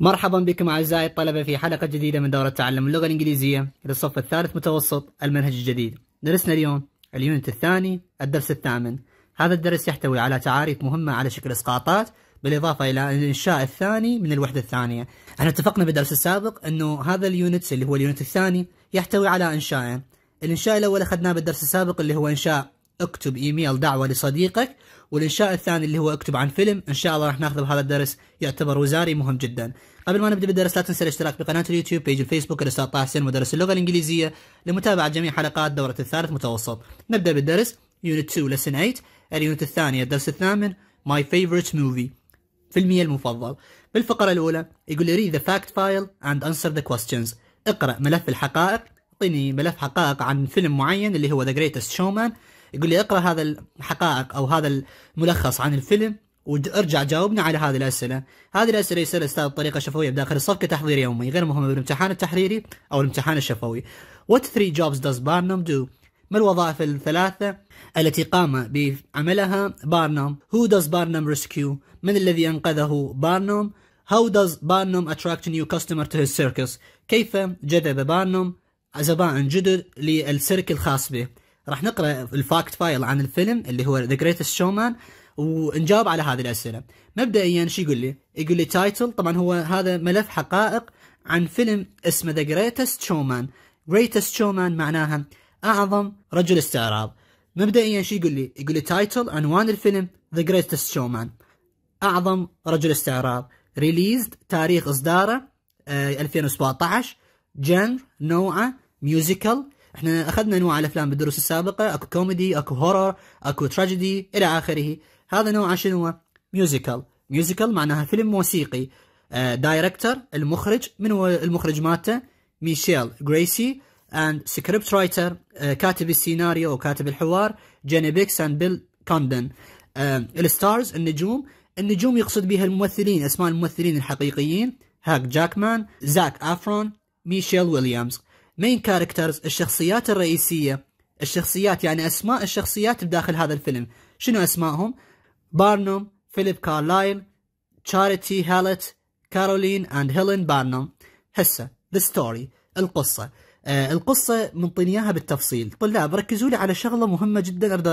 مرحبا بكم أعزائي الطلبة في حلقة جديدة من دورة تعلم اللغة الإنجليزية للصف الثالث متوسط المنهج الجديد درسنا اليوم اليونت الثاني الدرس الثامن هذا الدرس يحتوي على تعاريف مهمة على شكل إسقاطات بالإضافة إلى الإنشاء الثاني من الوحدة الثانية احنا اتفقنا بالدرس السابق أنه هذا اليونت اللي هو اليونت الثاني يحتوي على إنشائين الإنشاء الأول أخذناه بالدرس السابق اللي هو إنشاء اكتب ايميل دعوه لصديقك والانشاء الثاني اللي هو اكتب عن فيلم ان شاء الله راح ناخذه بهذا الدرس يعتبر وزاري مهم جدا قبل ما نبدا بالدرس لا تنسى الاشتراك بقناه اليوتيوب بيج الفيسبوك الاستاذ طه حسين مدرس اللغه الانجليزيه لمتابعه جميع حلقات دوره الثالث متوسط نبدا بالدرس يونت 2 لسن 8 اليونت الثانيه الدرس الثامن ماي فيفورت موفي فيلمي المفضل بالفقره الاولى يقول لي read the fact file and answer the questions اقرا ملف الحقائق اعطيني ملف حقائق عن فيلم معين اللي هو ذا جريتست شومان يقول لي اقرا هذا الحقائق او هذا الملخص عن الفيلم وارجع جاوبنا على هذه الاسئله، هذه الاسئله يسال الاستاذ بطريقه شفويه بداخل الصف كتحضير يومي غير مهم بالامتحان التحريري او الامتحان الشفوي. What three jobs does Barnum do? ما الوظائف الثلاثة التي قام بعملها بارنوم؟ Who does Barnum rescue? من الذي أنقذه بارنوم؟ How does Barnum attract new customer to his circus? كيف جذب بارنوم زبائن جدد للسيرك الخاص به؟ راح نقرا الفاكت فايل عن الفيلم اللي هو ذا جريتست شومان ونجاوب على هذه الاسئله مبدئيا شو يقول لي يقول لي تايتل طبعا هو هذا ملف حقائق عن فيلم اسمه ذا جريتست شومان جريتست شومان معناها اعظم رجل استعراض مبدئيا شو يقول لي يقول لي تايتل عنوان الفيلم ذا جريتست شومان اعظم رجل استعراض ريليزد تاريخ اصداره آه 2017 جنر نوعه ميوزيكال احنا اخذنا انواع الافلام بالدروس السابقه اكو كوميدي اكو هورر اكو تراجيدي الى اخره هذا نوعه شنو ميوزيكال ميوزيكال معناها فيلم موسيقي دايركتور آه، المخرج من هو المخرج مالته ميشيل جريسي اند سكريبت رايتر كاتب السيناريو وكاتب الحوار جيني بيكس اند بيل كوندن آه، الستارز النجوم النجوم يقصد بها الممثلين اسماء الممثلين الحقيقيين هاك جاكمان زاك افرون ميشيل ويليامز مين كاركترز الشخصيات الرئيسية الشخصيات يعني أسماء الشخصيات بداخل هذا الفيلم شنو أسمائهم بارنوم فيليب كارلايل تشاريتي هالت كارولين اند هيلين بارنوم هسه ذا ستوري القصة آه القصة منطيني اياها بالتفصيل طلاب ركزوا لي على شغلة مهمة جدا أريد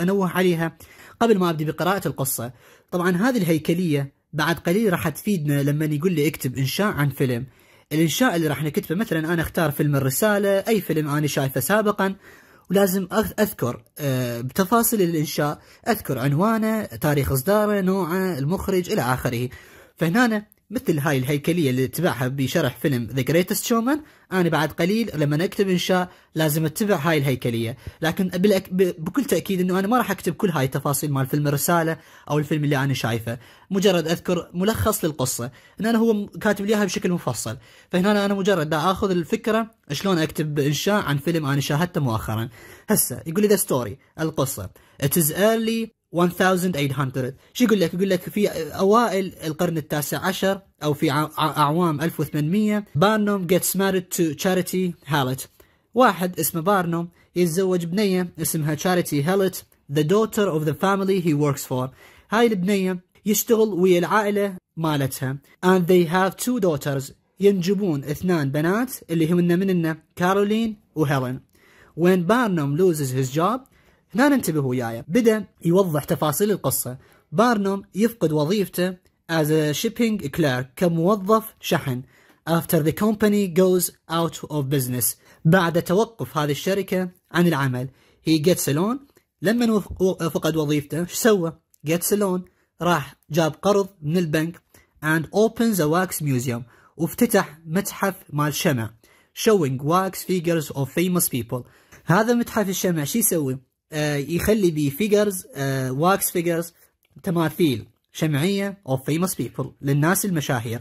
أنوه عليها قبل ما أبدي بقراءة القصة طبعا هذه الهيكلية بعد قليل راح تفيدنا لما يقول لي اكتب إنشاء عن فيلم الانشاء اللي راح نكتبه مثلا انا اختار فيلم الرساله اي فيلم انا شايفه سابقا ولازم اذكر آه، بتفاصيل الانشاء اذكر عنوانه تاريخ اصداره نوعه المخرج الى اخره فهنا مثل هاي الهيكلية اللي اتبعها بشرح فيلم ذا جريتست Showman أنا بعد قليل لما أكتب إنشاء لازم أتبع هاي الهيكلية لكن بالأك... بكل تأكيد أنه أنا ما راح أكتب كل هاي التفاصيل مال فيلم الرسالة أو الفيلم اللي أنا شايفه مجرد أذكر ملخص للقصة إن أنا هو كاتب لي إياها بشكل مفصل فهنا أنا مجرد دا أخذ الفكرة شلون أكتب إنشاء عن فيلم أنا شاهدته مؤخرا هسه يقول لي ذا ستوري القصة It is early 1800 شو يقول لك يقول لك في اوائل القرن التاسع عشر او في اعوام 1800 بارنوم gets married to charity هالت واحد اسمه بارنوم يتزوج بنية اسمها تشاريتي هالت the daughter of the family he works for هاي البنية يشتغل ويا العائلة مالتها and they have two daughters ينجبون اثنان بنات اللي هم مننا كارولين وهيلين when Barnum loses his job هنا انتبه وياي بدأ يوضح تفاصيل القصة بارنوم يفقد وظيفته as a shipping clerk كموظف شحن after the company goes out of business بعد توقف هذه الشركة عن العمل he gets a loan لما فقد وظيفته شو سوى gets a loan راح جاب قرض من البنك and opens a wax museum وافتتح متحف مال شمع showing wax figures of famous people هذا متحف الشمع شو يسوي آه، يخلي بي فيجرز واكس فيجرز تماثيل شمعية of famous people للناس المشاهير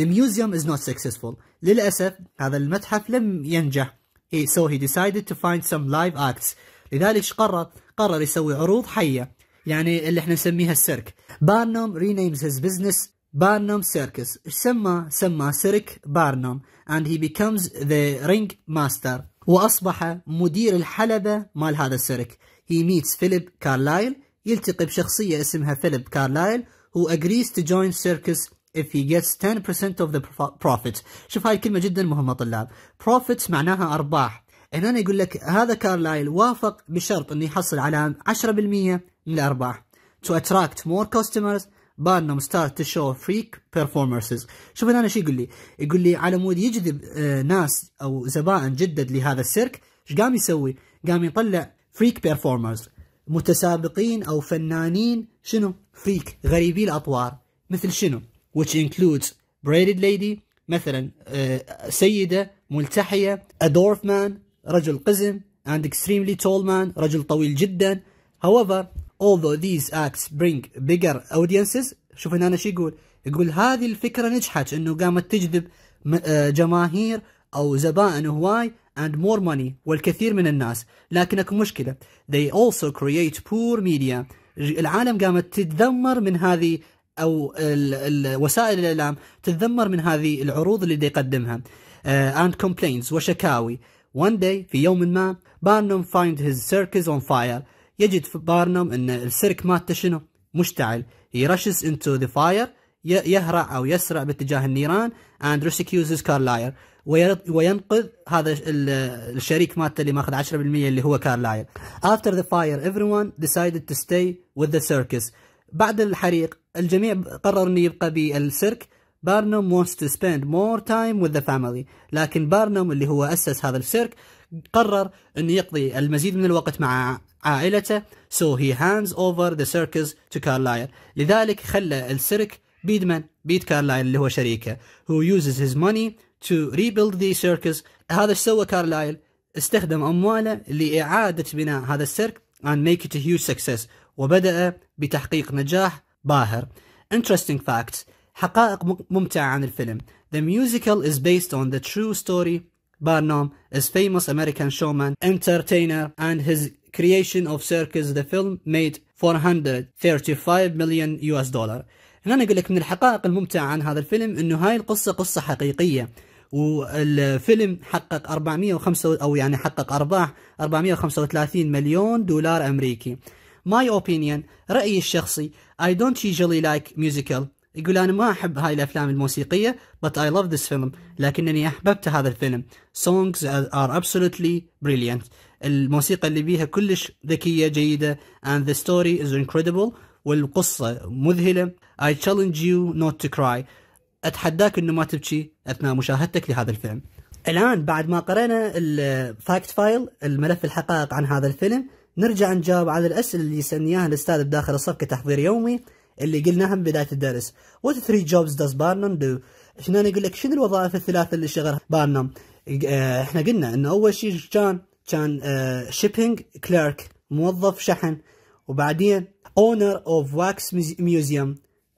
The museum is not successful للأسف هذا المتحف لم ينجح he, so he decided to find some live acts لذلك قرر قرر يسوي عروض حية يعني اللي احنا نسميها السيرك بارنوم رينيمز هيز بزنس بارنوم سيركس سمى سمى سيرك بارنوم and he becomes the ring master وأصبح مدير الحلبة مال هذا السيرك هي ميتس فيليب كارلايل يلتقي بشخصية اسمها فيليب كارلايل who agrees to join circus if he gets 10% of the profit شوف هاي الكلمة جدا مهمة طلاب بروفيت معناها أرباح هنا يقول لك هذا كارلايل وافق بشرط انه يحصل على 10% من الارباح to attract more customers بانهم ستارت تو شو فريك بيرفورمرسز شوف هنا شو يقول لي يقول لي على مود يجذب آه، ناس او زبائن جدد لهذا السيرك ايش قام يسوي قام يطلع فريك بيرفورمرز متسابقين او فنانين شنو فريك غريبي الاطوار مثل شنو which includes braided lady مثلا آه، سيده ملتحيه a dwarf man رجل قزم and extremely tall man رجل طويل جدا however although these acts bring bigger audiences شوف هنا شو يقول يقول هذه الفكرة نجحت أنه قامت تجذب آه، جماهير أو زبائن هواي and more money والكثير من الناس لكن اكو مشكلة they also create poor media العالم قامت تتذمر من هذه أو الوسائل وسائل الإعلام تتذمر من هذه العروض اللي يقدمها uh, and complaints وشكاوي one day في يوم ما Barnum find his circus on fire يجد في بارنوم ان السيرك مالته شنو؟ مشتعل rushes انتو ذا فاير يهرع او يسرع باتجاه النيران اند ريسكيوزز كارلاير وينقذ هذا الشريك مالته اللي ماخذ 10% اللي هو كارلاير. After the fire everyone decided to stay with the circus. بعد الحريق الجميع قرر انه يبقى بالسيرك بارنوم wants to spend more time with the family لكن بارنوم اللي هو أسس هذا السيرك قرر أنه يقضي المزيد من الوقت مع عائلته so he hands over the circus to Carlyle لذلك خلى السيرك بيد من؟ بيد كارلايل اللي هو شريكه who uses his money to rebuild the circus هذا ايش سوى كارلايل؟ استخدم أمواله لإعادة بناء هذا السيرك and make it a huge success وبدأ بتحقيق نجاح باهر interesting facts حقائق ممتعة عن الفيلم The musical is based on the true story Barnum is famous American showman, entertainer and his creation of circus the film made 435 million US dollar هنا أقول لك من الحقائق الممتعة عن هذا الفيلم أنه هاي القصة قصة حقيقية والفيلم حقق 405 أو يعني حقق أرباح 435 مليون دولار أمريكي ماي اوبينيون رأيي الشخصي اي دونت يوجولي لايك ميوزيكال يقول أنا ما أحب هاي الأفلام الموسيقية بس اي لاف ذس فيلم لكنني أحببت هذا الفيلم songs are absolutely brilliant الموسيقى اللي بيها كلش ذكية جيدة and the story is incredible والقصة مذهلة I challenge you not to cry أتحداك أنه ما تبكي أثناء مشاهدتك لهذا الفيلم الآن بعد ما قرأنا الفاكت فايل الملف الحقائق عن هذا الفيلم نرجع نجاوب على الأسئلة اللي سميناها الأستاذ بداخل الصف كتحضير يومي اللي قلناها من بداية الدرس What three jobs does Barnum do؟ هنا نقول لك شنو الوظائف الثلاثة اللي شغلها إيه، بارنم؟ احنا قلنا انه اول شيء كان كان شيبينج آه، كليرك موظف شحن وبعدين اونر اوف واكس ميوزيوم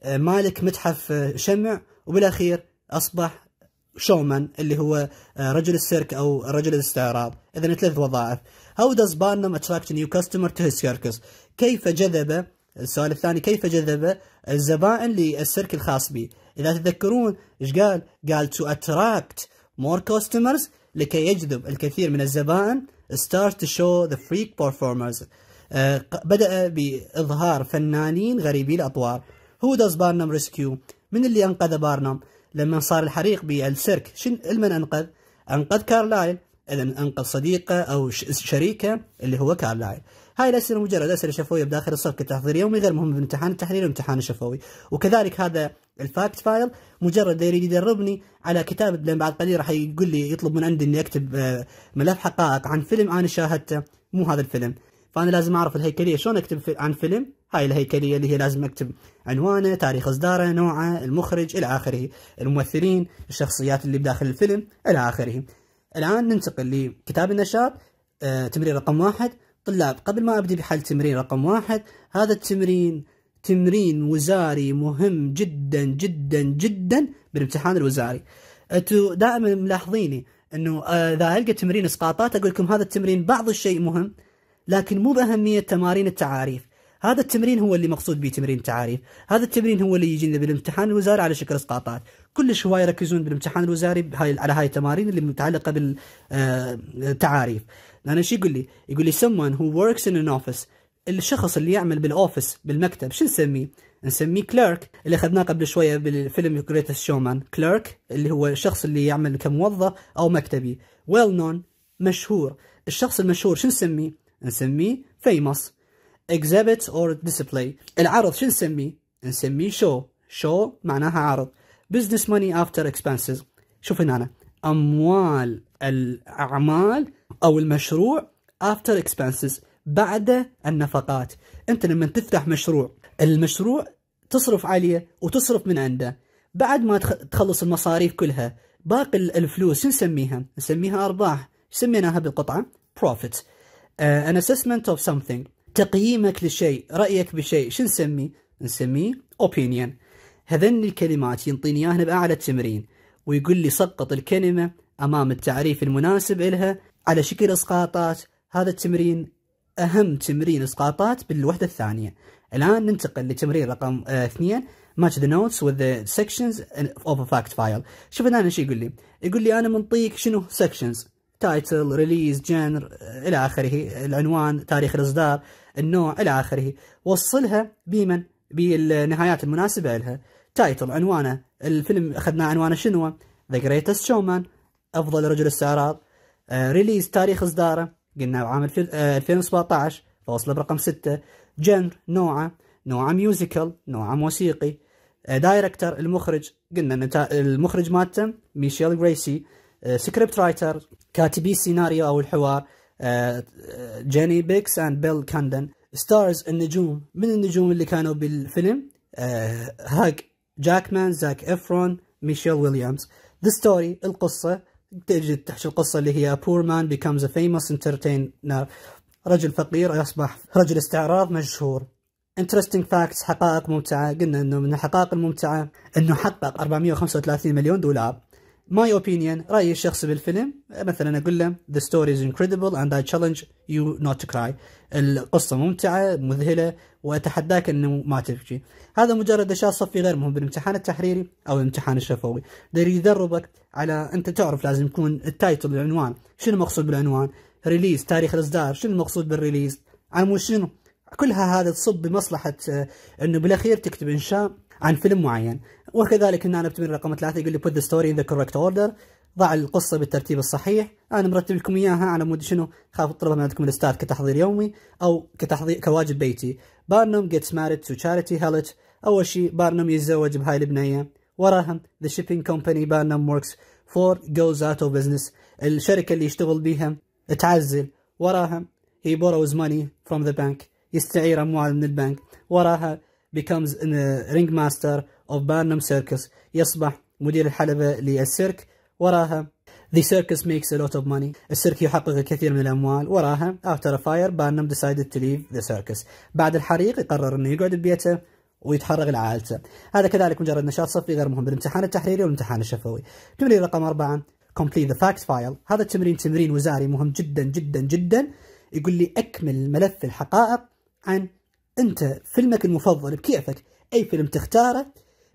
مالك متحف آه، شمع وبالاخير اصبح شومان اللي هو آه، رجل السيرك او رجل الاستعراض اذا ثلاث وظائف هاو داز بارنم اتراكت نيو كاستمر تو سيركس كيف جذب السؤال الثاني كيف جذب الزبائن للسيرك الخاص به اذا تتذكرون ايش قال قال تو اتراكت مور كاستمرز لكي يجذب الكثير من الزبائن start to show the freak performers uh, بدأ بإظهار فنانين غريبي الأطوار Who does Barnum rescue من اللي أنقذ بارنم لما صار الحريق بالسيرك شن المن أنقذ أنقذ كارلايل إذا أنقذ صديقه أو شريكه اللي هو كارلايل هاي الأسئلة مجرد أسئلة شفوية بداخل الصف كتحضير يومي غير مهم في امتحان وامتحان الشفوي وكذلك هذا الفاكت فايل مجرد يريد يدربني على كتابة لان بعد قليل راح يقول لي يطلب من عندي اني اكتب آه، ملف حقائق عن فيلم انا شاهدته مو هذا الفيلم فانا لازم اعرف الهيكليه شلون اكتب عن فيلم هاي الهيكليه اللي هي لازم اكتب عنوانه تاريخ اصداره نوعه المخرج الى اخره الممثلين الشخصيات اللي بداخل الفيلم الى اخره الان ننتقل لكتاب النشاط آه، تمرين رقم واحد طلاب قبل ما ابدي بحل تمرين رقم واحد هذا التمرين تمرين وزاري مهم جدا جدا جدا بالامتحان الوزاري انتم دائما ملاحظيني انه آه، اذا القى تمرين اسقاطات اقول لكم هذا التمرين بعض الشيء مهم لكن مو باهميه تمارين التعاريف هذا التمرين هو اللي مقصود به تمرين التعاريف هذا التمرين هو اللي يجينا بالامتحان الوزاري على شكل اسقاطات كل شوي يركزون بالامتحان الوزاري على هاي التمارين اللي متعلقه بالتعاريف آه، لان شو يقول لي يقول لي someone who works in an office الشخص اللي يعمل بالاوفيس بالمكتب شو نسميه؟ نسميه كليرك اللي اخذناه قبل شويه بالفيلم جريتست شومان كليرك اللي هو الشخص اللي يعمل كموظف او مكتبي ويل نون مشهور الشخص المشهور شو نسميه؟ نسميه فيموس اكزيبت اور ديسبلاي العرض شو نسميه؟ نسميه شو شو معناها عرض بزنس ماني افتر اكسبنسز شوف هنا أنا. اموال الاعمال او المشروع افتر اكسبنسز بعد النفقات انت لما تفتح مشروع المشروع تصرف عليه وتصرف من عنده بعد ما تخلص المصاريف كلها باقي الفلوس نسميها نسميها ارباح سميناها بالقطعه بروفيت ان اسسمنت اوف سمثينج تقييمك لشيء رايك بشيء شو نسميه نسميه اوبينيون هذن الكلمات ينطيني اياها باعلى التمرين ويقول لي سقط الكلمه امام التعريف المناسب لها على شكل اسقاطات هذا التمرين أهم تمرين إسقاطات بالوحدة الثانية الآن ننتقل لتمرين رقم آه، اثنين ماتش ذا نوتس وذ سكشنز اوف ا فاكت فايل شوف هنا ايش يقول لي يقول لي انا منطيك شنو سكشنز تايتل ريليز جنر الى اخره العنوان تاريخ الاصدار النوع الى اخره وصلها بمن بالنهايات المناسبه لها تايتل عنوانه الفيلم اخذنا عنوانه شنو ذا جريتست شومان افضل رجل السيارات ريليز آه، تاريخ اصداره قلنا عام 2017 آه، فوصل برقم 6 جنر نوعه نوعه ميوزيكال نوعه موسيقي دايركتر آه، المخرج قلنا المخرج مالته ميشيل جريسي سكريبت رايتر كاتبي السيناريو او الحوار جيني بيكس اند بيل كاندن ستارز النجوم من النجوم اللي كانوا بالفيلم هاج جاكمان زاك افرون ميشيل ويليامز ذا ستوري القصه تجد تحكي القصة اللي هي بور مان بيكمز ا فيموس انترتينر رجل فقير يصبح رجل استعراض مشهور انترستنج فاكتس حقائق ممتعة قلنا انه من الحقائق الممتعة انه حقق 435 مليون دولار ماي اوبينيون رايي الشخصي بالفيلم مثلا اقول له ذا ستوري از incredible اند اي تشالنج يو نوت تو كراي القصه ممتعه مذهله واتحداك انه ما تبكي هذا مجرد اشياء صفي غير مهم بالامتحان التحريري او الامتحان الشفوي يدربك على انت تعرف لازم يكون التايتل العنوان شنو المقصود بالعنوان ريليز تاريخ الاصدار شنو المقصود بالريليز عمو شنو كلها هذا تصب بمصلحه آه، انه بالاخير تكتب انشاء عن فيلم معين وكذلك هنا بتمرين رقم ثلاثة يقول لي put the story in the correct order ضع القصة بالترتيب الصحيح أنا مرتب لكم إياها على مود شنو خاف أطلبها من عندكم الأستاذ كتحضير يومي أو كتحضير كواجب بيتي بارنوم gets married to charity هالت أول شيء بارنوم يتزوج بهاي البنية وراها the shipping company بارنوم works for goes out of business الشركة اللي يشتغل بيها تعزل وراها he borrows money from the bank يستعير أموال من البنك وراها becomes uh, ringmaster of Barnum Circus يصبح مدير الحلبة للسيرك وراها The circus makes a lot of money السيرك يحقق الكثير من الأموال وراها after a fire Barnum decided to leave the circus بعد الحريق يقرر أنه يقعد ببيته ويتحرق لعائلته هذا كذلك مجرد نشاط صفي غير مهم بالامتحان التحريري والامتحان الشفوي تمرين رقم أربعة complete the fact file هذا التمرين تمرين وزاري مهم جدا جدا جدا يقول لي أكمل ملف الحقائق عن انت فيلمك المفضل بكيفك اي فيلم تختاره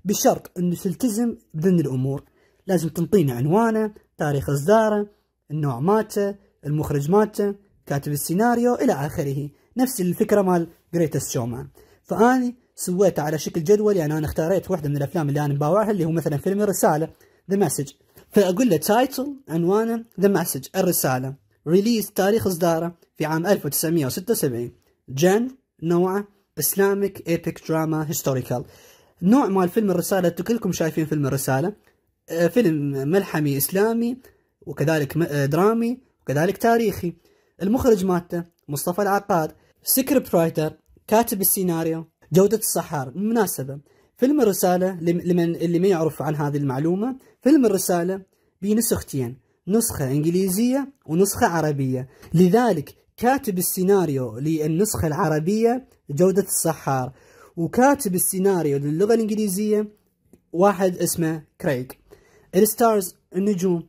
بشرط انه تلتزم بذن الامور لازم تنطينا عنوانه تاريخ اصداره النوع مالته المخرج مالته كاتب السيناريو الى اخره نفس الفكره مال جريتست شومان فاني سويته على شكل جدول يعني انا اختاريت واحده من الافلام اللي انا مباوعها اللي هو مثلا فيلم الرساله ذا مسج فاقول له تايتل عنوانه ذا مسج الرساله ريليز تاريخ اصداره في عام 1976 جن نوعه اسلامك ايبك دراما هيستوريكال نوع مال فيلم الرساله انتم كلكم شايفين فيلم الرساله آه، فيلم ملحمي اسلامي وكذلك آه، درامي وكذلك تاريخي المخرج مالته مصطفى العقاد سكريبت رايتر كاتب السيناريو جودة الصحار بالمناسبة فيلم الرسالة لمن اللي ما يعرف عن هذه المعلومة فيلم الرسالة بنسختين نسخة إنجليزية ونسخة عربية لذلك كاتب السيناريو للنسخة العربية جودة الصحار وكاتب السيناريو للغة الإنجليزية واحد اسمه كريغ الستارز النجوم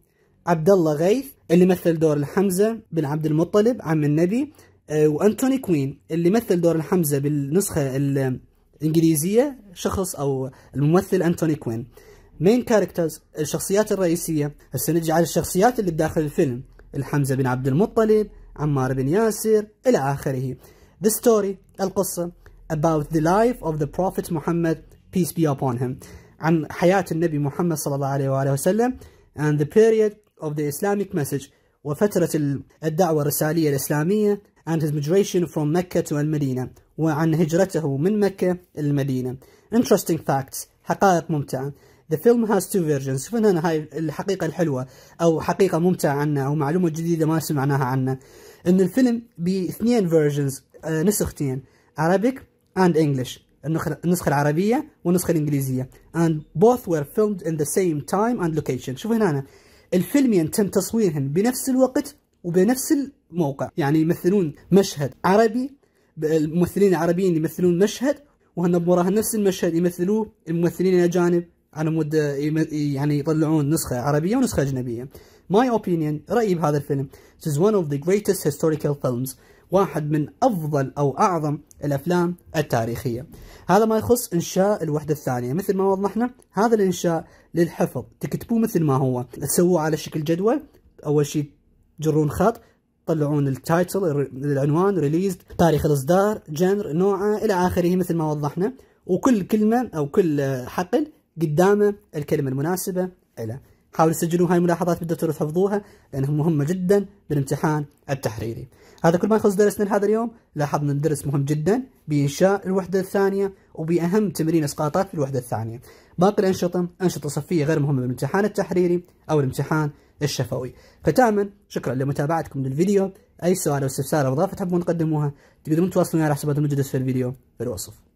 عبد الله غيث اللي مثل دور الحمزة بن عبد المطلب عم النبي آه، وأنتوني كوين اللي مثل دور الحمزة بالنسخة الإنجليزية شخص أو الممثل أنتوني كوين مين كاركترز الشخصيات الرئيسية هسه نجي على الشخصيات اللي بداخل الفيلم الحمزة بن عبد المطلب عمار بن ياسر إلى آخره The story القصة about the life of the Prophet Muhammad peace be upon him عن حياة النبي محمد صلى الله عليه وآله وسلم and the period of the Islamic message وفترة الدعوة الرسالية الإسلامية and his migration from Mecca to المدينة وعن هجرته من مكة إلى المدينة interesting facts حقائق ممتعة The film has two versions فهنا هاي الحقيقة الحلوة أو حقيقة ممتعة عنا أو معلومة جديدة ما سمعناها عنا ان الفيلم باثنين فيرجنز آه، نسختين Arabic and English النسخة العربية والنسخة الإنجليزية and both were filmed in the same time and location شوف هنا أنا. الفيلمين تم تصويرهم بنفس الوقت وبنفس الموقع يعني يمثلون مشهد عربي الممثلين العربيين يمثلون مشهد وهن بوراه نفس المشهد يمثلوه الممثلين الأجانب على مود يعني يطلعون نسخة عربية ونسخة أجنبية ماي اوبينيون رأيي بهذا الفيلم It is one of the greatest historical films واحد من أفضل أو أعظم الأفلام التاريخية هذا ما يخص إنشاء الوحدة الثانية مثل ما وضحنا هذا الإنشاء للحفظ تكتبوه مثل ما هو تسووه على شكل جدول أول شيء تجرون خط تطلعون التايتل العنوان ريليز تاريخ الاصدار جنر نوعه الى اخره مثل ما وضحنا وكل كلمه او كل حقل قدامه الكلمه المناسبه له حاولوا تسجلوا هاي الملاحظات بالدكتور وتحفظوها لانها مهمه جدا بالامتحان التحريري. هذا كل ما يخص درسنا لهذا اليوم، لاحظنا ان الدرس مهم جدا بانشاء الوحده الثانيه وباهم تمرين اسقاطات في الوحده الثانيه. باقي الانشطه انشطه صفيه غير مهمه بالامتحان التحريري او الامتحان الشفوي. ختاما شكرا لمتابعتكم للفيديو، اي سؤال او استفسار او اضافه تحبون تقدموها تقدرون تواصلون على حسابات المجلس في الفيديو بالوصف.